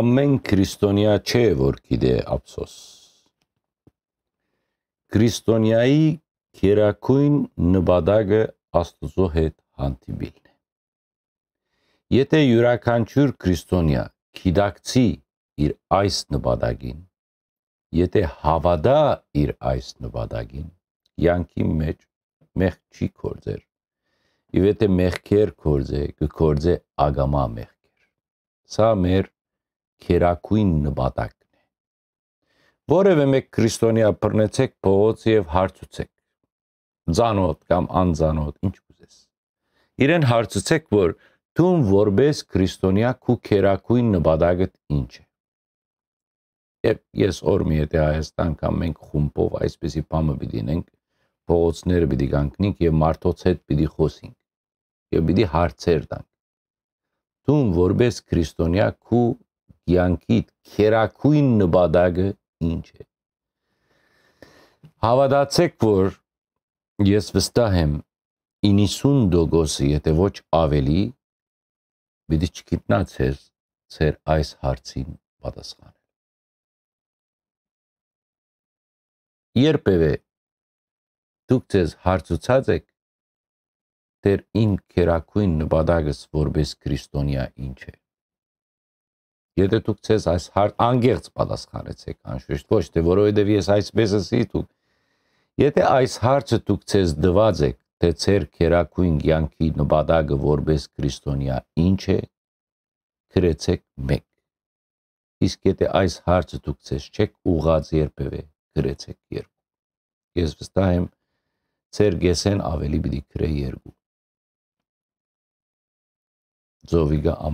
ամեն քրիստոնյա չէ, որ գիտե ափսոս։ Քրիստոնյայի քերակույն նպատակը Աստծո հետ հանդիպելն է։ Եթե յուրաքանչյուր քրիստոնյա գիտակցի իր այս նպատակին, եթե հավատա իր այս նպատակին, յանքի մեջ մեղք չի կործեր։ Եվ եթե մեղքեր կործե, կկործե ագամա մեղքեր։ Սա մեր քերակույն նպատակն է։ Որևէ մեկ քրիստոնյա բռնեցեք փողոց եւ հարցուցեք։ Ձանոթ կամ անձանոթ, ինչ կուզես։ Իրեն հարցուցեք, որ դու որպես քրիստոնյա քու քերակույն նպատակդ ինչ է։ Եվ ես օր մի եթե Հայաստան կամ մենք խումբով այսպեսի բամը պիտի ունենք, փողոցները պիտի կանգնենք եւ մարդոց հետ պիտի խոսենք։ Եվ պիտի հարցեր տանք։ Դու որպես քրիստոնյա քու կյանքիդ քերակույն նպատակը ինչ է։ Հավատացեք, որ ես վստահ եմ 90%-ը, եթե ոչ ավելի, պիտի չգիտնացեր ծեր այս հարցին պատասխանել։ Երբևէ դուք ձեզ հարցուցած եք Տեր իմ քերակույն նպատակս որպես քրիստոնյա ինչ է։ Եթե դուք ցես այս հարց անգերց պատասխանեցեք անշուշտ, ոչ թե որովհետև ես այսպես ասի դուք։ Եթե այս հարցը դուք ցես դված եք, թե ցեր քերակույն ցանկի նպատակը որպես քրիստոնյա ինչ է, գրեցեք 1։ Իսկ եթե այս հարցը դուք ցես չեք ուղած երբևէ, գրեցեք 2։ Ես վստահ եմ, ցեր գեսեն ավելի պիտի գրե 2 ծովիկը